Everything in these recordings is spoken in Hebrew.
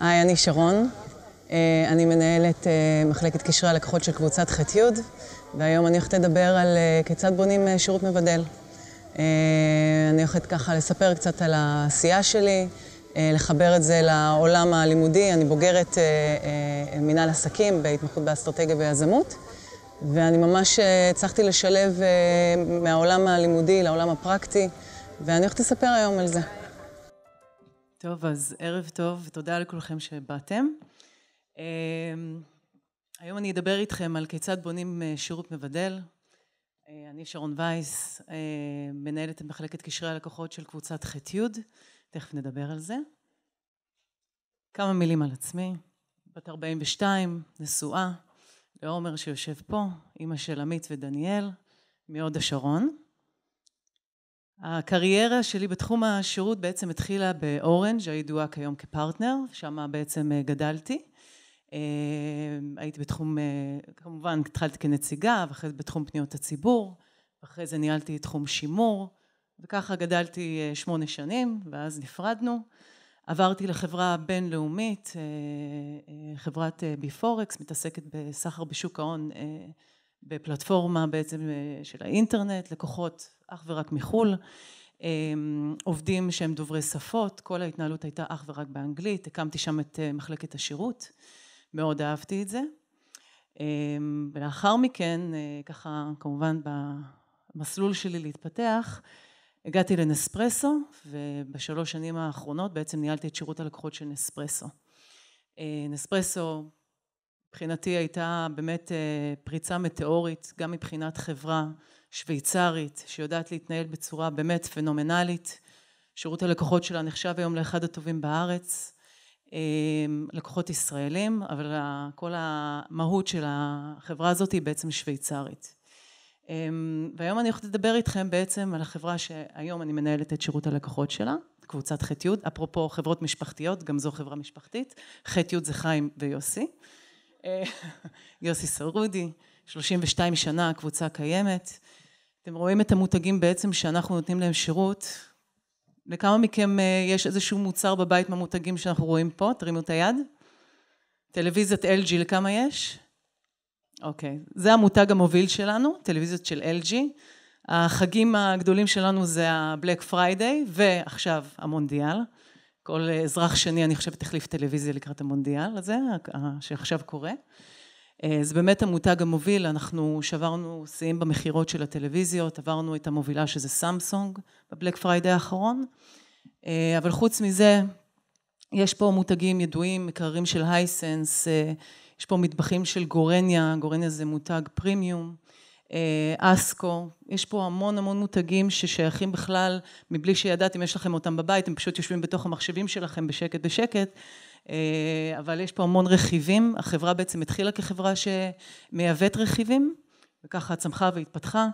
היי, אני שרון. אה, אני מנהלת אה, מחלקת קשרי הלקוחות של קבוצת ח'-י', והיום אני הולכת לדבר על אה, כיצד בונים שירות מבדל. אני הולכת ככה לספר קצת על העשייה שלי, לחבר את זה לעולם הלימודי. אני בוגרת מנהל עסקים בהתמחות באסטרטגיה ויזמות, ואני ממש הצלחתי לשלב מהעולם הלימודי לעולם הפרקטי, ואני הולכת לספר היום על זה. טוב, אז ערב טוב, ותודה לכולכם שבאתם. אה, היום אני אדבר איתכם על כיצד בונים אה, שירות מבדל. אה, אני שרון וייס, מנהלת מחלקת קשרי הלקוחות של קבוצת ח'-י', תכף נדבר על זה. כמה מילים על עצמי, בת 42, נשואה, לעומר שיושב פה, אימא של עמית ודניאל, מהוד השרון. הקריירה שלי בתחום השירות בעצם התחילה באורנג' הידועה כיום כפרטנר, שם בעצם אה, גדלתי. אה, הייתי בתחום, אה, כמובן התחלתי כנציגה, ואחרי זה בתחום פניות הציבור, ואחרי זה ניהלתי תחום שימור, וככה גדלתי שמונה שנים, ואז נפרדנו. עברתי לחברה בינלאומית, חברת ביפורקס, מתעסקת בסחר בשוק ההון בפלטפורמה בעצם אה, של האינטרנט, לקוחות אך ורק מחו"ל, אמ, עובדים שהם דוברי שפות, כל ההתנהלות הייתה אך ורק באנגלית, הקמתי שם את אה, מחלקת השירות, מאוד אהבתי את זה. אמ, ולאחר מכן, אה, ככה כמובן במסלול שלי להתפתח, הגעתי לנספרסו, ובשלוש שנים האחרונות בעצם ניהלתי את שירות הלקוחות של נספרסו. נספרסו מבחינתי הייתה באמת אה, פריצה מטאורית, גם מבחינת חברה שוויצרית, שיודעת להתנהל בצורה באמת פנומנלית. שירות הלקוחות שלה נחשב היום לאחד הטובים בארץ. אה, לקוחות ישראלים, אבל כל המהות של החברה הזאת היא בעצם שוויצרית. אה, והיום אני הולכת לדבר איתכם בעצם על החברה שהיום אני מנהלת את שירות הלקוחות שלה, קבוצת ח'-י', אפרופו חברות משפחתיות, גם זו חברה משפחתית, ח'-י' זה חיים ויוסי. אה, יוסי סרודי, 32 שנה, הקבוצה קיימת. אתם רואים את המותגים בעצם שאנחנו נותנים להם שירות. לכמה מכם אה, יש איזשהו מוצר בבית מהמותגים שאנחנו רואים פה? תרימו את היד. טלוויזיית LG, לכמה יש? אוקיי, זה המותג המוביל שלנו, טלוויזיות של LG. החגים הגדולים שלנו זה ה-Black Friday ועכשיו המונדיאל. כל אזרח שני, אני חושבת, החליף טלוויזיה לקראת המונדיאל הזה, שעכשיו קורה. אה, זה באמת המותג המוביל, אנחנו שברנו שיאים במכירות של הטלוויזיות, עברנו את המובילה שזה סמסונג בבלק פריידי האחרון, אה, אבל חוץ מזה, יש פה מותגים ידועים, מקררים של הייסנס, אה, יש פה מטבחים של גורניה, גורניה זה מותג פרימיום. אה, אסקו, יש פה המון המון מותגים ששייכים בכלל, מבלי שידעתם יש לכם אותם בבית, הם פשוט יושבים בתוך המחשבים שלכם בשקט בשקט, אה, אבל יש פה המון רכיבים, החברה בעצם התחילה כחברה שמייבאת רכיבים, וככה צמחה והתפתחה,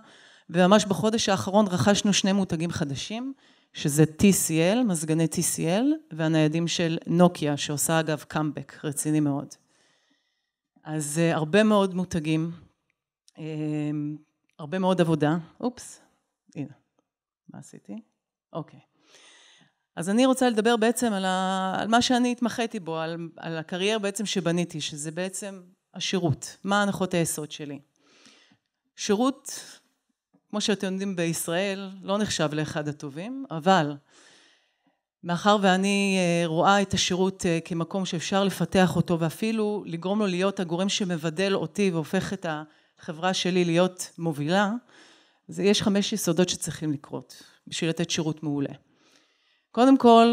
וממש בחודש האחרון רכשנו שני מותגים חדשים, שזה TCL, מזגני TCL, והניידים של נוקיה, שעושה אגב קאמבק רציני מאוד. אז אה, הרבה מאוד מותגים. אמ, הרבה מאוד עבודה, אופס, הנה, מה עשיתי? אוקיי. אז אני רוצה לדבר בעצם על, ה, על מה שאני התמחיתי בו, על, על הקריירה בעצם שבניתי, שזה בעצם השירות, מה הנחות היסוד שלי. שירות, כמו שאתם יודעים בישראל, לא נחשב לאחד הטובים, אבל מאחר ואני אה, רואה את השירות אה, כמקום שאפשר לפתח אותו ואפילו לגרום לו להיות הגורם שמבדל אותי והופך את ה... החברה שלי להיות מובילה, זה יש חמש יסודות שצריכים לקרות בשביל לתת שירות מעולה. קודם כל,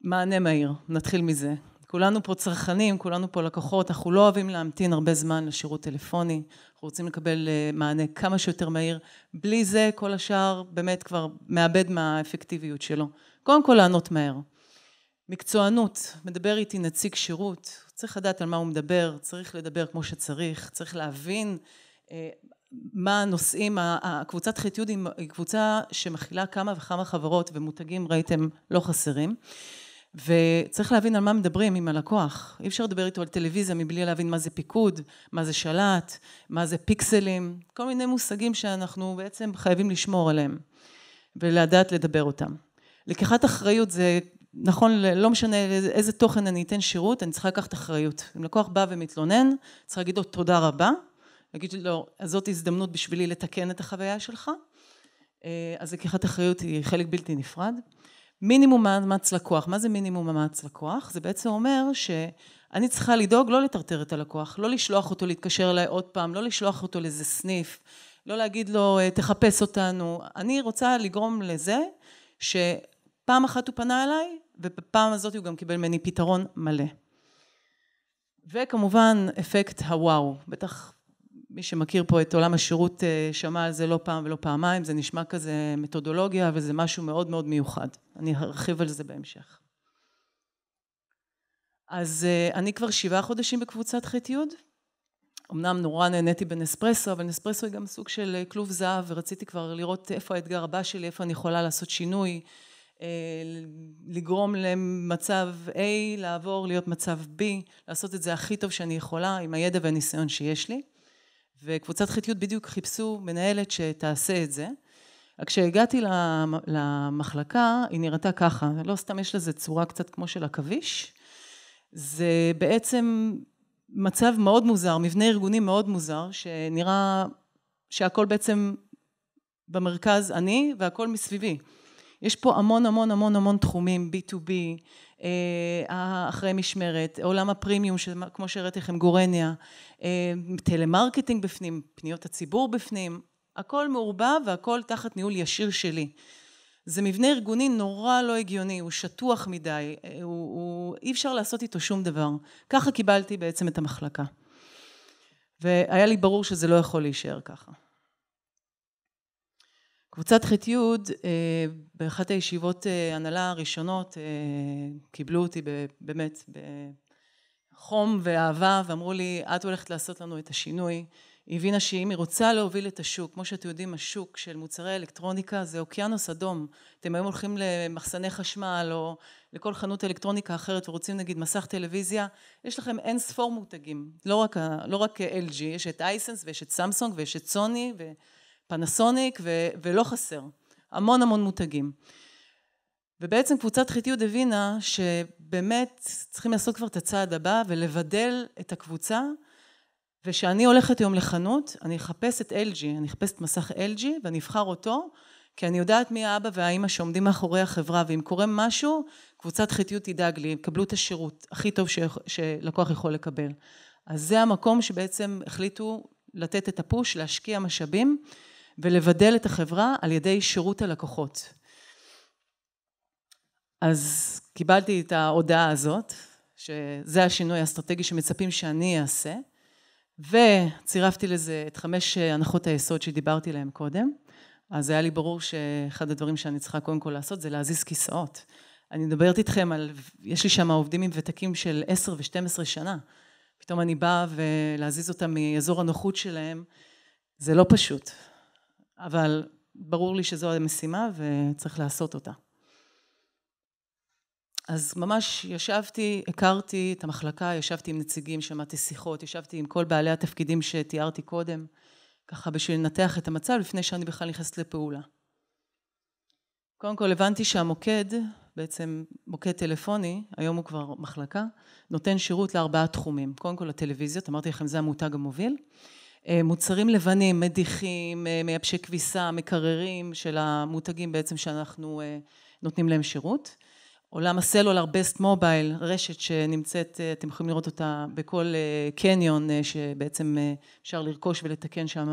מענה מהיר, נתחיל מזה. כולנו פה צרכנים, כולנו פה לקוחות, אנחנו לא אוהבים להמתין הרבה זמן לשירות טלפוני, אנחנו רוצים לקבל אה, מענה כמה שיותר מהיר. בלי זה כל השאר באמת כבר מאבד מהאפקטיביות שלו. קודם כל לענות מהר. מקצוענות, מדבר איתי נציג שירות, צריך לדעת על מה הוא מדבר, צריך לדבר כמו שצריך, צריך להבין אה, מה הנושאים, קבוצת חטיוד היא קבוצה שמכילה כמה וכמה חברות ומותגים ראיתם לא חסרים וצריך להבין על מה מדברים עם הלקוח, אי אפשר לדבר איתו על טלוויזיה מבלי להבין מה זה פיקוד, מה זה שלט, מה זה פיקסלים, כל מיני מושגים שאנחנו בעצם חייבים לשמור עליהם ולדעת לדבר אותם. לקיחת אחריות זה נכון, לא, לא משנה איזה תוכן אני אתן שירות, אני צריכה לקחת אחריות. אם לקוח בא ומתלונן, צריך להגיד לו תודה רבה, להגיד לו, אז זאת הזדמנות בשבילי לתקן את החוויה שלך, אה, אז לקיחת אחריות היא חלק בלתי נפרד. מינימום מאמץ לקוח, מה זה מינימום מאמץ לקוח? זה בעצם אומר שאני צריכה לדאוג לא לטרטר את הלקוח, לא לשלוח אותו להתקשר אליי עוד פעם, לא לשלוח אותו לאיזה סניף, לא להגיד לו אה, תחפש אותנו, אני רוצה לגרום לזה ש... פעם אחת הוא פנה אליי, ובפעם הזאת הוא גם קיבל ממני פתרון מלא. וכמובן אפקט הוואו, בטח מי שמכיר פה את עולם השירות אה, שמע על זה לא פעם ולא פעמיים, זה נשמע כזה מתודולוגיה וזה משהו מאוד מאוד מיוחד, אני ארחיב על זה בהמשך. אז אה, אני כבר שבעה חודשים בקבוצת חטי י אמנם נורא נהניתי בנספרסו, אבל נספרסו היא גם סוג של אה, כלוב זהב, ורציתי כבר לראות איפה האתגר הבא שלי, איפה אני יכולה לעשות שינוי, אה, לגרום למצב A לעבור להיות מצב B, לעשות את זה הכי טוב שאני יכולה עם הידע והניסיון שיש לי. וקבוצת חטיות בדיוק חיפשו מנהלת שתעשה את זה. כשהגעתי למחלקה היא נראתה ככה, לא סתם יש לזה צורה קצת כמו של עכביש. זה בעצם מצב מאוד מוזר, מבנה ארגוני מאוד מוזר, שנראה שהכל בעצם במרכז אני והכל מסביבי. יש פה המון המון המון המון תחומים, B2B, אה, אחרי משמרת, עולם הפרימיום, כמו שהראיתי לכם, גורניה, אה, טלמרקטינג בפנים, פניות הציבור בפנים, הכל מעורבב והכל תחת ניהול ישיר שלי. זה מבנה ארגוני נורא לא הגיוני, הוא שטוח מדי, אה, הוא, הוא, אי אפשר לעשות איתו שום דבר. ככה קיבלתי בעצם את המחלקה. והיה לי ברור שזה לא יכול להישאר ככה. קבוצת ח'-י', אה, באחת הישיבות אה, הנהלה הראשונות, אה, קיבלו אותי באמת בחום ואהבה, ואמרו לי, את הולכת לעשות לנו את השינוי. היא הבינה שאם היא רוצה להוביל את השוק, כמו שאתם יודעים, השוק של מוצרי אלקטרוניקה זה אוקיינוס אדום. אתם היום הולכים למחסני חשמל או לכל חנות אלקטרוניקה אחרת ורוצים נגיד מסך טלוויזיה, יש לכם אין ספור מותגים. לא רק, לא רק LG, יש את אייסנס ויש את סמסונג ויש את סוני ו... פנסוניק ו- ולא חסר, המון המון מותגים. ובעצם קבוצת חיתיות הבינה שבאמת צריכים לעשות כבר את הצעד הבא ולבדל את הקבוצה ושאני הולכת היום לחנות, אני אחפש את LG, אני אחפש את מסך LG ואני אבחר אותו כי אני יודעת מי האבא והאימא שעומדים מאחורי החברה ואם קורה משהו, קבוצת חיתיות תדאג לי, יקבלו את השירות הכי טוב ש- שלקוח יכול לקבל. אז זה המקום שבעצם החליטו לתת את הפוש, להשקיע משאבים ולבדל את החברה על ידי שירות הלקוחות. אז קיבלתי את ההודעה הזאת, שזה השינוי האסטרטגי שמצפים שאני אעשה, וצירפתי לזה את חמש הנחות היסוד שדיברתי עליהן קודם. אז היה לי ברור שאחד הדברים שאני צריכה קודם כל לעשות זה להזיז כיסאות. אני מדברת איתכם על, יש לי שם עובדים עם ותקים של עשר ושתים עשרה שנה. פתאום אני באה ולהזיז אותם מאזור הנוחות שלהם, זה לא פשוט. אבל ברור לי שזו המשימה וצריך לעשות אותה. אז ממש ישבתי, הכרתי את המחלקה, ישבתי עם נציגים, שמעתי שיחות, ישבתי עם כל בעלי התפקידים שתיארתי קודם, ככה בשביל לנתח את המצב לפני שאני בכלל נכנסת לפעולה. קודם כל הבנתי שהמוקד, בעצם מוקד טלפוני, היום הוא כבר מחלקה, נותן שירות לארבעה תחומים. קודם כל הטלוויזיות, אמרתי לכם זה המותג המוביל. אה, מוצרים לבנים, מדיחים, אה, מייבשי כביסה, מקררים של המותגים בעצם שאנחנו אה, נותנים להם שירות. עולם הסלולר בסט מובייל, רשת שנמצאת, אתם יכולים לראות אותה בכל קניון שבעצם אפשר לרכוש ולתקן שם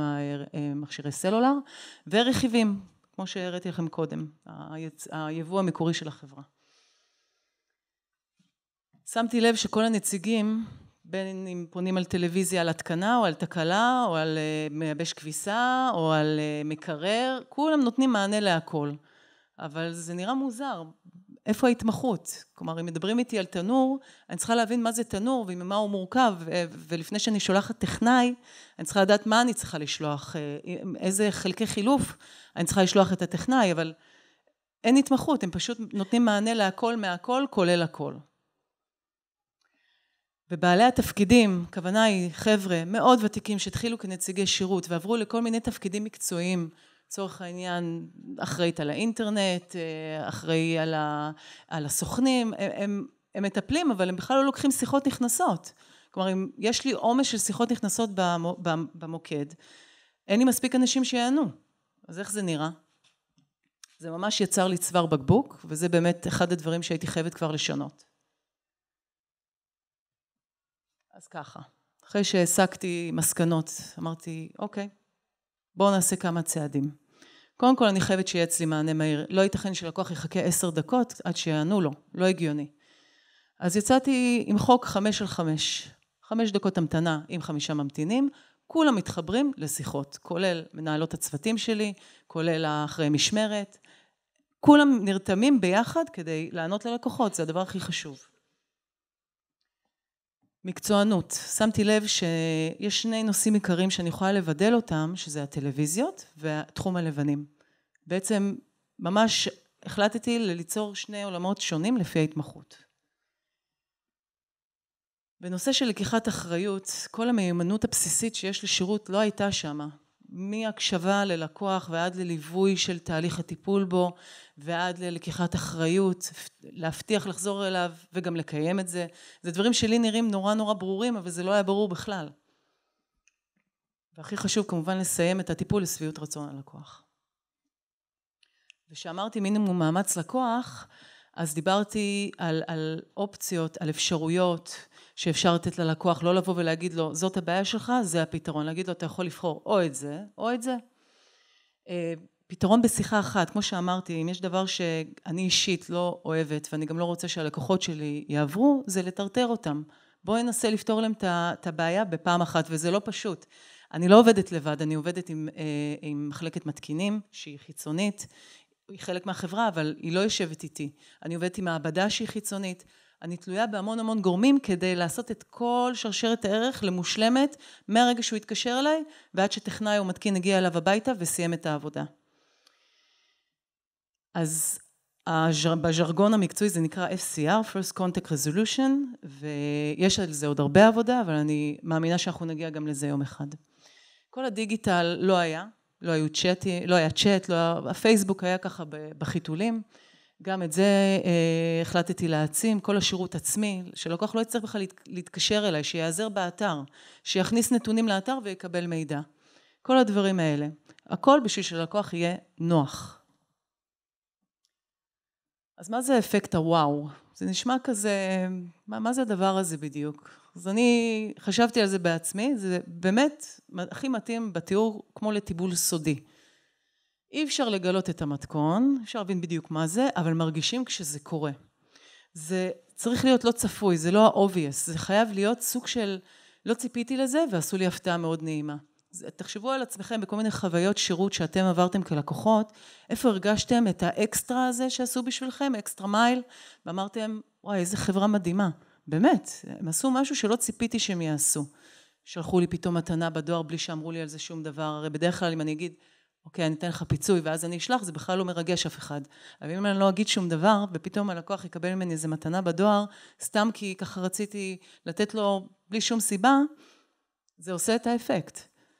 מכשירי סלולר, ורכיבים, כמו שהראיתי לכם קודם, היבוא המקורי של החברה. שמתי לב שכל הנציגים בין אם פונים על טלוויזיה על התקנה או על תקלה או על uh, מייבש כביסה או על uh, מקרר, כולם נותנים מענה להכל. אבל זה נראה מוזר, איפה ההתמחות? כלומר, אם מדברים איתי על תנור, אני צריכה להבין מה זה תנור וממה הוא מורכב, ולפני שאני שולחת טכנאי, אני צריכה לדעת מה אני צריכה לשלוח, אה, איזה חלקי חילוף אני צריכה לשלוח את הטכנאי, אבל אין התמחות, הם פשוט נותנים מענה להכל מהכל, כולל הכל. ובעלי התפקידים, הכוונה היא חבר'ה מאוד ותיקים שהתחילו כנציגי שירות ועברו לכל מיני תפקידים מקצועיים, לצורך העניין אחראית על האינטרנט, אה, אחראי על, ה, על הסוכנים, הם, הם, הם מטפלים אבל הם בכלל לא לוקחים שיחות נכנסות. כלומר אם יש לי עומס של שיחות נכנסות במוקד, אין לי מספיק אנשים שיענו. אז איך זה נראה? זה ממש יצר לי צוואר בקבוק, וזה באמת אחד הדברים שהייתי חייבת כבר לשנות. אז ככה, אחרי שהעסקתי מסקנות, אמרתי, אוקיי, בואו נעשה כמה צעדים. קודם כל, אני חייבת שיהיה אצלי מענה מהיר. לא ייתכן שלקוח יחכה עשר דקות עד שיענו לו, לא הגיוני. אז יצאתי עם חוק חמש על חמש. חמש דקות המתנה עם חמישה ממתינים, כולם מתחברים לשיחות, כולל מנהלות הצוותים שלי, כולל אחרי משמרת. כולם נרתמים ביחד כדי לענות ללקוחות, זה הדבר הכי חשוב. מקצוענות. שמתי לב שיש שני נושאים עיקריים שאני יכולה לבדל אותם, שזה הטלוויזיות ותחום הלבנים. בעצם ממש החלטתי ליצור שני עולמות שונים לפי ההתמחות. בנושא של לקיחת אחריות, כל המיומנות הבסיסית שיש לשירות לא הייתה שמה. מהקשבה ללקוח ועד לליווי של תהליך הטיפול בו ועד ללקיחת אחריות, להבטיח לחזור אליו וגם לקיים את זה. זה דברים שלי נראים נורא נורא ברורים, אבל זה לא היה ברור בכלל. והכי חשוב כמובן לסיים את הטיפול לשביעות רצון הלקוח. וכשאמרתי מינימום מאמץ לקוח, אז דיברתי על, על אופציות, על אפשרויות, שאפשר לתת ללקוח, לא לבוא ולהגיד לו, זאת הבעיה שלך, זה הפתרון. להגיד לו, אתה יכול לבחור או את זה, או את זה. אה, פתרון בשיחה אחת, כמו שאמרתי, אם יש דבר שאני אישית לא אוהבת, ואני גם לא רוצה שהלקוחות שלי יעברו, זה לטרטר אותם. בואו ננסה לפתור להם את הבעיה בפעם אחת, וזה לא פשוט. אני לא עובדת לבד, אני עובדת עם, אה, עם מחלקת מתקינים, שהיא חיצונית, היא חלק מהחברה, אבל היא לא יושבת איתי. אני עובדת עם מעבדה שהיא חיצונית. אני תלויה בהמון המון גורמים כדי לעשות את כל שרשרת הערך למושלמת מהרגע שהוא התקשר אליי ועד שטכנאי או מתקין הגיע אליו הביתה וסיים את העבודה. אז בז'רגון המקצועי זה נקרא FCR, First Contact Resolution, ויש על זה עוד הרבה עבודה, אבל אני מאמינה שאנחנו נגיע גם לזה יום אחד. כל הדיגיטל לא היה, לא היו צ'אטים, לא היה צ'אט, לא היה, הפייסבוק היה ככה בחיתולים. גם את זה אה, החלטתי להעצים, כל השירות עצמי, שלקוח לא יצטרך בכלל להתקשר אליי, שיעזר באתר, שיכניס נתונים לאתר ויקבל מידע. כל הדברים האלה. הכל בשביל שללקוח יהיה נוח. אז מה זה אפקט הוואו? זה נשמע כזה, מה, מה זה הדבר הזה בדיוק? אז אני חשבתי על זה בעצמי, זה באמת הכי מתאים בתיאור כמו לטיבול סודי. אי אפשר לגלות את המתכון, אפשר להבין בדיוק מה זה, אבל מרגישים כשזה קורה. זה צריך להיות לא צפוי, זה לא ה-obvious, זה חייב להיות סוג של לא ציפיתי לזה ועשו לי הפתעה מאוד נעימה. תחשבו על עצמכם בכל מיני חוויות שירות שאתם עברתם כלקוחות, איפה הרגשתם את האקסטרה הזה שעשו בשבילכם, אקסטרה מייל, ואמרתם, וואי, איזה חברה מדהימה. באמת, הם עשו משהו שלא ציפיתי שהם יעשו. שלחו לי פתאום מתנה בדואר בלי שאמרו לי על זה שום דבר, הרי בדרך כלל אם אני אגיד, אוקיי, אני אתן לך פיצוי ואז אני אשלח, זה בכלל לא מרגש אף אחד. אבל אם אני לא אגיד שום דבר, ופתאום הלקוח יקבל ממני איזה מתנה בדואר, סתם כי ככה רציתי לתת לו בלי שום סיבה, זה עושה את האפקט.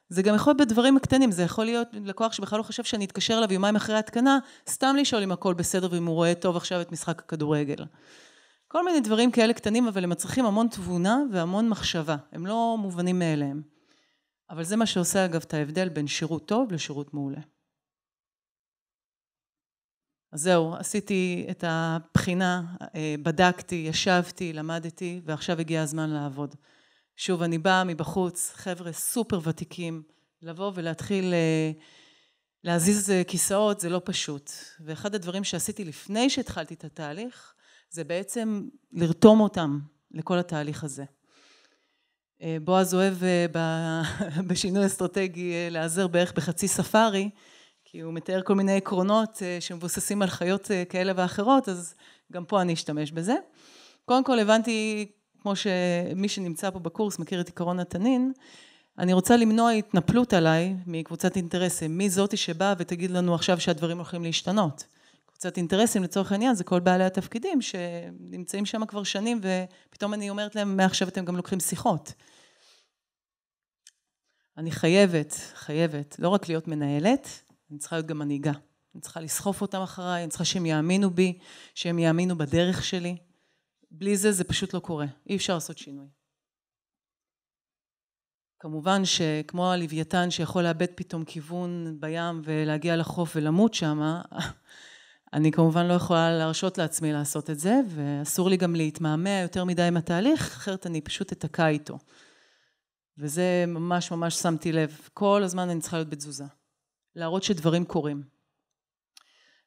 זה גם יכול להיות בדברים הקטנים, זה יכול להיות לקוח שבכלל לא חושב שאני אתקשר אליו יומיים אחרי ההתקנה, סתם לשאול אם הכל בסדר ואם הוא רואה טוב עכשיו את משחק הכדורגל. כל מיני דברים כאלה קטנים, אבל הם מצריכים המון תבונה והמון מחשבה, הם לא מובנים מאליהם. אבל זה מה שעושה אגב את ההבדל בין שירות טוב לשירות מעולה. אז זהו, עשיתי את הבחינה, אה, בדקתי, ישבתי, למדתי, ועכשיו הגיע הזמן לעבוד. שוב, אני באה מבחוץ, חבר'ה סופר ותיקים, לבוא ולהתחיל אה, להזיז אה, כיסאות זה לא פשוט. ואחד הדברים שעשיתי לפני שהתחלתי את התהליך, זה בעצם לרתום אותם לכל התהליך הזה. אה, בועז אוהב אה, בשינוי אסטרטגי אה, להיעזר בערך בחצי ספארי, כי הוא מתאר כל מיני עקרונות שמבוססים על חיות כאלה ואחרות, אז גם פה אני אשתמש בזה. קודם כל הבנתי, כמו שמי שנמצא פה בקורס מכיר את עקרון התנין, אני רוצה למנוע התנפלות עליי מקבוצת אינטרסים. מי זאתי שבאה ותגיד לנו עכשיו שהדברים הולכים להשתנות. קצת אינטרסים לצורך העניין, זה כל בעלי התפקידים שנמצאים שם כבר שנים ופתאום אני אומרת להם, מעכשיו אתם גם לוקחים שיחות. אני חייבת, חייבת, לא רק להיות מנהלת, אני צריכה להיות גם מנהיגה. אני צריכה לסחוף אותם אחריי, אני צריכה שהם יאמינו בי, שהם יאמינו בדרך שלי. בלי זה זה פשוט לא קורה, אי אפשר לעשות שינוי. כמובן שכמו הלוויתן שיכול לאבד פתאום כיוון בים ולהגיע לחוף ולמות שמה, אני כמובן לא יכולה להרשות לעצמי לעשות את זה, ואסור לי גם להתמהמה יותר מדי עם התהליך, אחרת אני פשוט אתקע איתו. וזה ממש ממש שמתי לב. כל הזמן אני צריכה להיות בתזוזה. להראות שדברים קורים.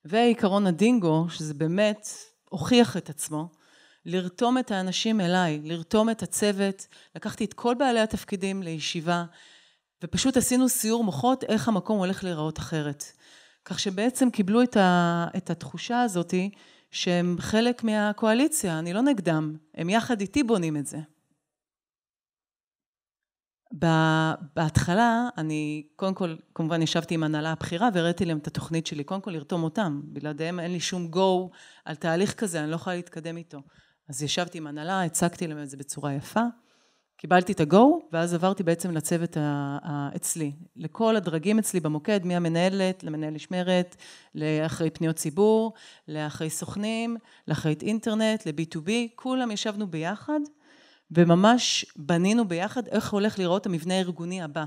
ועיקרון הדינגו, שזה באמת הוכיח את עצמו, לרתום את האנשים אליי, לרתום את הצוות. לקחתי את כל בעלי התפקידים לישיבה, ופשוט עשינו סיור מוחות איך המקום הולך להיראות אחרת. כך שבעצם קיבלו את, ה, את התחושה הזאתי שהם חלק מהקואליציה, אני לא נגדם, הם יחד איתי בונים את זה. בהתחלה, אני קודם כל, כמובן ישבתי עם הנהלה הבכירה והראיתי להם את התוכנית שלי, קודם כל לרתום אותם, בלעדיהם אין לי שום go על תהליך כזה, אני לא יכולה להתקדם איתו. אז ישבתי עם הנהלה, הצגתי להם את זה בצורה יפה. קיבלתי את ה-go, ואז עברתי בעצם לצוות אצלי, לכל הדרגים אצלי במוקד, מהמנהלת, למנהל משמרת, לאחרי פניות ציבור, לאחרי סוכנים, לאחרי אינטרנט, ל-B2B, כולם ישבנו ביחד, וממש בנינו ביחד איך הולך להיראות המבנה הארגוני הבא.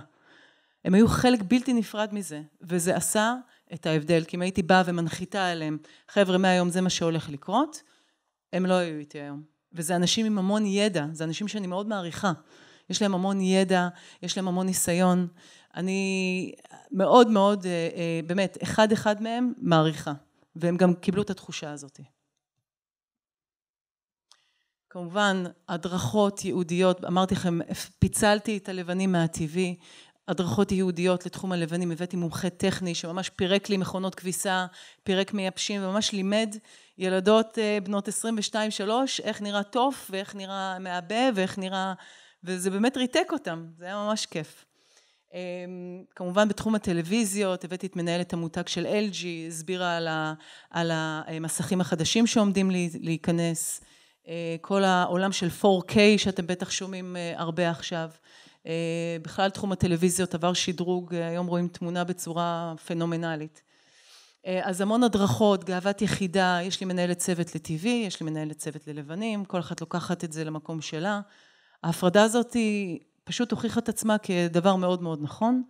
הם היו חלק בלתי נפרד מזה, וזה עשה את ההבדל, כי אם הייתי באה ומנחיתה עליהם, חבר'ה, מהיום זה מה שהולך לקרות, הם לא היו איתי היום. וזה אנשים עם המון ידע, זה אנשים שאני מאוד מעריכה. יש להם המון ידע, יש להם המון ניסיון. אני מאוד מאוד, אה, אה, באמת, אחד אחד מהם מעריכה, והם גם קיבלו את התחושה הזאת. כמובן, הדרכות ייעודיות, אמרתי לכם, פיצלתי את הלבנים מהטבעי, הדרכות ייעודיות לתחום הלבנים, הבאתי מומחה טכני שממש פירק לי מכונות כביסה, פירק מייבשים וממש לימד ילדות אה, בנות 22-3 איך נראה תוף ואיך נראה מעבה ואיך נראה... וזה באמת ריתק אותם, זה היה ממש כיף. אה, כמובן בתחום הטלוויזיות הבאתי את מנהלת המותג של LG, הסבירה על, ה, על המסכים החדשים שעומדים להיכנס, אה, כל העולם של 4K שאתם בטח שומעים הרבה עכשיו. אה, בכלל תחום הטלוויזיות עבר שדרוג, אה, היום רואים תמונה בצורה פנומנלית. אה, אז המון הדרכות, גאוות יחידה, יש לי מנהלת צוות ל-TV, יש לי מנהלת צוות ללבנים, כל אחת לוקחת את זה למקום שלה. ההפרדה הזאת היא פשוט הוכיחה את עצמה כדבר מאוד מאוד נכון,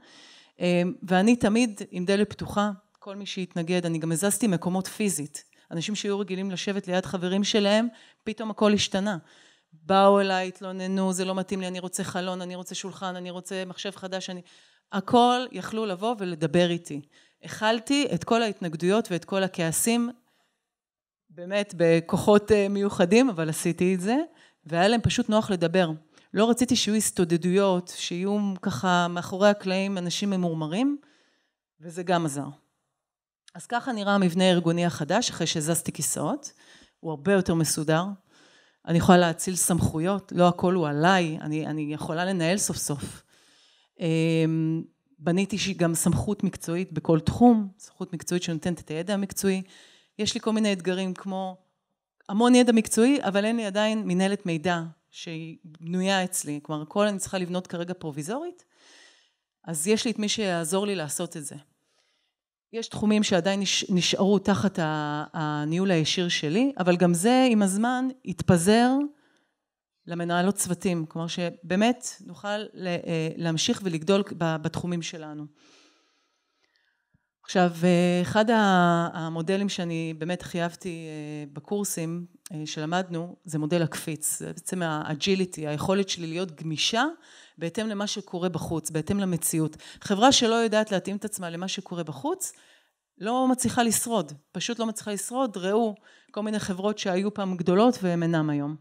ואני תמיד עם דלת פתוחה, כל מי שהתנגד, אני גם הזזתי מקומות פיזית. אנשים שהיו רגילים לשבת ליד חברים שלהם, פתאום הכל השתנה. באו אליי, התלוננו, זה לא מתאים לי, אני רוצה חלון, אני רוצה שולחן, אני רוצה מחשב חדש, אני... הכל יכלו לבוא ולדבר איתי. הכלתי את כל ההתנגדויות ואת כל הכעסים, באמת בכוחות אה, מיוחדים, אבל עשיתי את זה, והיה להם פשוט נוח לדבר. לא רציתי שיהיו הסתודדויות, שיהיו ככה מאחורי הקלעים אנשים ממורמרים, וזה גם עזר. אז ככה נראה המבנה הארגוני החדש, אחרי שהזזתי כיסאות. הוא הרבה יותר מסודר, אני יכולה להציל סמכויות, לא הכל הוא עליי, אני, אני יכולה לנהל סוף סוף. אמ, בניתי גם סמכות מקצועית בכל תחום, סמכות מקצועית שנותנת את הידע המקצועי. יש לי כל מיני אתגרים כמו המון ידע מקצועי, אבל אין לי עדיין מנהלת מידע שהיא בנויה אצלי. כלומר, הכל אני צריכה לבנות כרגע פרוביזורית, אז יש לי את מי שיעזור לי לעשות את זה. יש תחומים שעדיין נשארו תחת הניהול הישיר שלי, אבל גם זה עם הזמן התפזר למנהלות צוותים, כלומר שבאמת נוכל אה, להמשיך ולגדול בתחומים שלנו. עכשיו, אה, אחד המודלים שאני באמת הכי אהבתי אה, בקורסים אה, שלמדנו, זה מודל הקפיץ. זה בעצם האג'יליטי, היכולת שלי להיות גמישה בהתאם למה שקורה בחוץ, בהתאם למציאות. חברה שלא יודעת להתאים את עצמה למה שקורה בחוץ, לא מצליחה לשרוד, פשוט לא מצליחה לשרוד. ראו כל מיני חברות שהיו פעם גדולות והן אינן היום.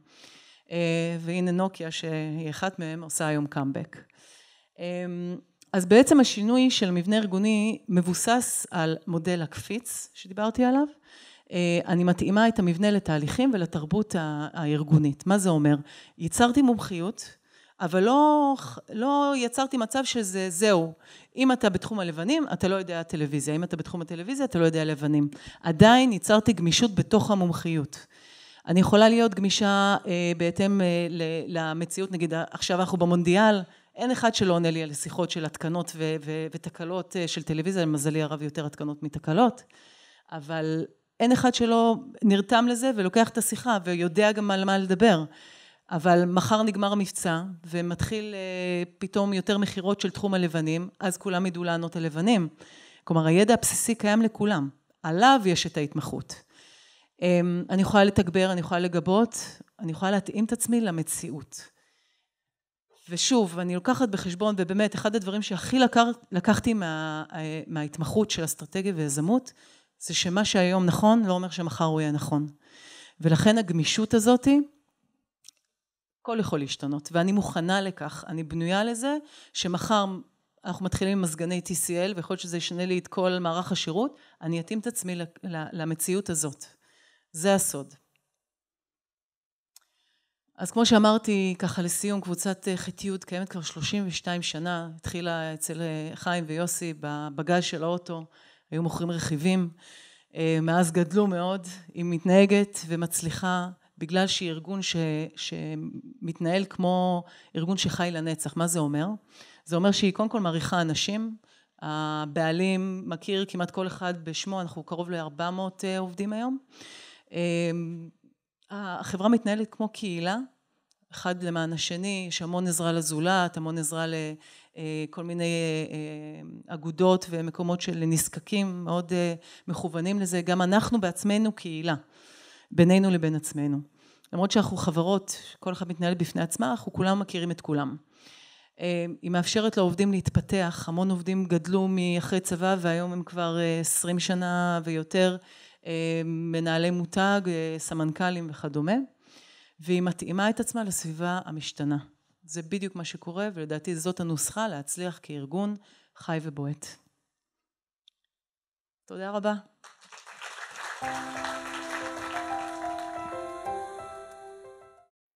והנה נוקיה, שהיא אחת מהן, עושה היום קאמבק. אז בעצם השינוי של מבנה ארגוני מבוסס על מודל הקפיץ שדיברתי עליו. אה, אני מתאימה את המבנה לתהליכים ולתרבות הארגונית. מה זה אומר? יצרתי מומחיות, אבל לא, לא יצרתי מצב שזה זהו. אם אתה בתחום הלבנים, אתה לא יודע טלוויזיה. אם אתה בתחום הטלוויזיה, אתה לא יודע לבנים. עדיין יצרתי גמישות בתוך המומחיות. אני יכולה להיות גמישה אה, בהתאם אה, למציאות, נגיד עכשיו אנחנו במונדיאל, אין אחד שלא עונה לי על שיחות של התקנות ו- ו- ותקלות אה, של טלוויזיה, למזלי הרב יותר התקנות מתקלות, אבל אין אחד שלא נרתם לזה ולוקח את השיחה ויודע גם על מה לדבר. אבל מחר נגמר המבצע ומתחיל אה, פתאום יותר מכירות של תחום הלבנים, אז כולם ידעו לענות הלבנים. כלומר, הידע הבסיסי קיים לכולם, עליו יש את ההתמחות. אה, אני יכולה לתגבר, אני יכולה לגבות, אני יכולה להתאים את עצמי למציאות. ושוב, אני לוקחת בחשבון, ובאמת, אחד הדברים שהכי לקר, לקחתי מה, אה, מההתמחות של אסטרטגיה ויזמות, זה שמה שהיום נכון, לא אומר שמחר הוא יהיה נכון. ולכן הגמישות הזאתי, הכל יכול להשתנות, ואני מוכנה לכך, אני בנויה לזה, שמחר אנחנו מתחילים עם מזגני TCL, ויכול להיות שזה ישנה לי את כל מערך השירות, אני אתאים את עצמי למציאות הזאת. זה הסוד. אז כמו שאמרתי, ככה לסיום, קבוצת אה, חטיות קיימת כבר 32 שנה, התחילה אצל אה, חיים ויוסי בגז של האוטו, היו מוכרים רכיבים, אה, מאז גדלו מאוד, היא מתנהגת ומצליחה בגלל שהיא ארגון ש, שמתנהל כמו ארגון שחי לנצח. מה זה אומר? זה אומר שהיא קודם כל מעריכה אנשים, הבעלים מכיר כמעט כל אחד בשמו, אנחנו קרוב ל-400 עובדים היום. החברה מתנהלת כמו קהילה, אחד למען השני, יש המון עזרה לזולת, המון עזרה לכל אה, מיני אה, אה, אגודות ומקומות של נזקקים, מאוד מכוונים לזה. גם אנחנו בעצמנו קהילה, בינינו לבין עצמנו. למרות שאנחנו חברות, כל אחד מתנהל בפני עצמה, אנחנו כולם מכירים את כולם. היא מאפשרת לעובדים להתפתח, המון עובדים גדלו מאחרי צבא והיום הם כבר עשרים שנה ויותר מנהלי מותג, אה, סמנכלים וכדומה, והיא מתאימה את עצמה לסביבה המשתנה. זה בדיוק מה שקורה, ולדעתי זאת הנוסחה להצליח כארגון חי ובועט. תודה רבה.